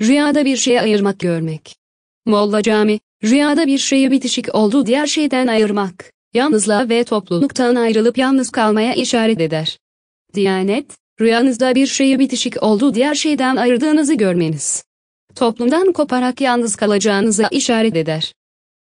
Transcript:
Rüyada bir şeye ayırmak görmek. Molla Cami, rüyada bir şeyi bitişik olduğu diğer şeyden ayırmak, yalnızlığa ve topluluktan ayrılıp yalnız kalmaya işaret eder. Diyanet, rüyanızda bir şeyi bitişik olduğu diğer şeyden ayırdığınızı görmeniz. Toplumdan koparak yalnız kalacağınıza işaret eder.